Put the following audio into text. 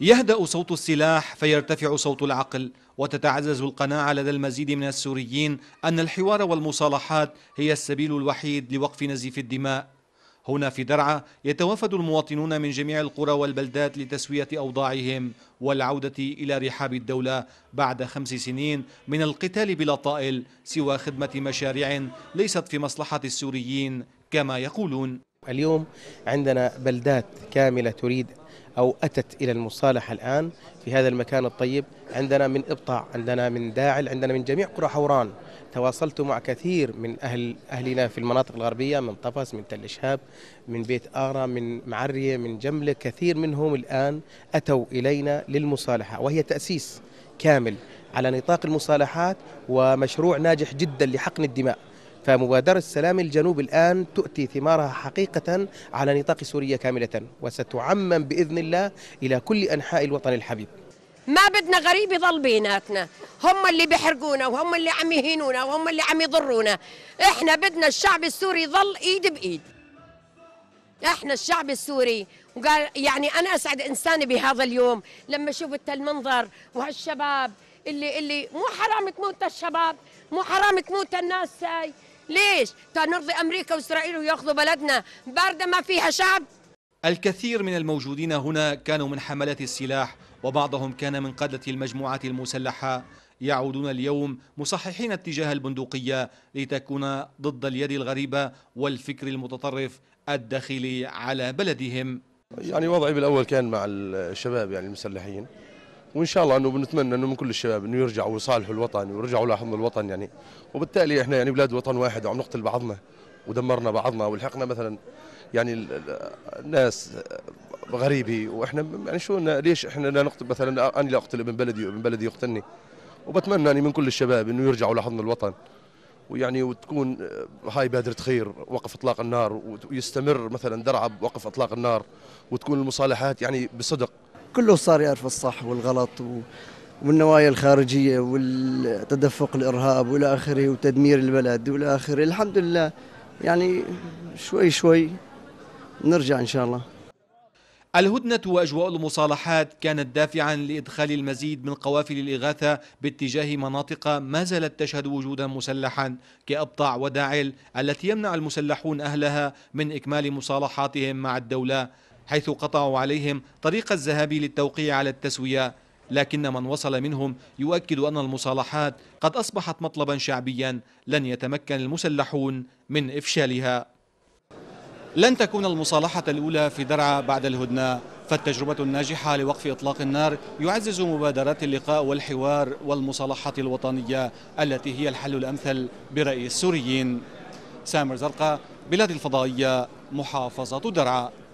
يهدأ صوت السلاح فيرتفع صوت العقل وتتعزز القناعة لدى المزيد من السوريين أن الحوار والمصالحات هي السبيل الوحيد لوقف نزيف الدماء هنا في درعا يتوافد المواطنون من جميع القرى والبلدات لتسوية أوضاعهم والعودة إلى رحاب الدولة بعد خمس سنين من القتال بلا طائل سوى خدمة مشاريع ليست في مصلحة السوريين كما يقولون اليوم عندنا بلدات كاملة تريد أو أتت إلى المصالحة الآن في هذا المكان الطيب عندنا من إبطاع عندنا من داعل عندنا من جميع قرى حوران تواصلت مع كثير من أهل أهلنا في المناطق الغربية من طفس من تل شهاب من بيت آرا من معرية من جملة كثير منهم الآن أتوا إلينا للمصالحة وهي تأسيس كامل على نطاق المصالحات ومشروع ناجح جدا لحقن الدماء فمبادرة سلام الجنوب الآن تؤتي ثمارها حقيقة على نطاق سوريا كاملة وستعمم بإذن الله إلى كل أنحاء الوطن الحبيب ما بدنا غريب يضل بيناتنا هم اللي بيحرقونا وهم اللي عم يهينونا وهم اللي عم يضرونا احنا بدنا الشعب السوري يضل ايد بايد احنا الشعب السوري وقال يعني انا اسعد انساني بهذا اليوم لما شفت المنظر وهالشباب اللي اللي مو حرام تموت الشباب مو حرام تموت الناس هاي ليش؟ تنرضي أمريكا وإسرائيل ويأخذوا بلدنا باردة ما فيها شعب؟ الكثير من الموجودين هنا كانوا من حملات السلاح وبعضهم كان من قادة المجموعات المسلحة يعودون اليوم مصححين اتجاه البندقية لتكون ضد اليد الغريبة والفكر المتطرف الداخلي على بلدهم يعني وضعي بالأول كان مع الشباب يعني المسلحين وان شاء الله انه بنتمنى انه من كل الشباب انه يرجعوا ويصالحوا الوطن ويرجعوا لحضن الوطن يعني وبالتالي احنا يعني بلاد وطن واحد وعم نقتل بعضنا ودمرنا بعضنا ولحقنا مثلا يعني الناس غريبي واحنا يعني شو ليش احنا لا نقتل مثلا انا لا اقتل ابن بلدي وابن بلدي يقتلني وبتمنى اني يعني من كل الشباب انه يرجعوا لحضن الوطن ويعني وتكون هاي بادرة خير وقف اطلاق النار ويستمر مثلا درعا بوقف اطلاق النار وتكون المصالحات يعني بصدق كله صار يعرف الصح والغلط و... والنوايا الخارجيه والتدفق الارهاب والى اخره وتدمير البلد والى اخره الحمد لله يعني شوي شوي نرجع ان شاء الله الهدنة وأجواء المصالحات كانت دافعا لإدخال المزيد من قوافل الإغاثة باتجاه مناطق ما زالت تشهد وجودا مسلحا كأبطع وداعل التي يمنع المسلحون أهلها من إكمال مصالحاتهم مع الدولة حيث قطعوا عليهم طريق الذهاب للتوقيع على التسوية لكن من وصل منهم يؤكد أن المصالحات قد أصبحت مطلبا شعبيا لن يتمكن المسلحون من إفشالها لن تكون المصالحة الأولى في درعا بعد الهدنة فالتجربة الناجحة لوقف إطلاق النار يعزز مبادرات اللقاء والحوار والمصالحة الوطنية التي هي الحل الأمثل برأي السوريين سامر زرقا بلاد الفضائية محافظة درعا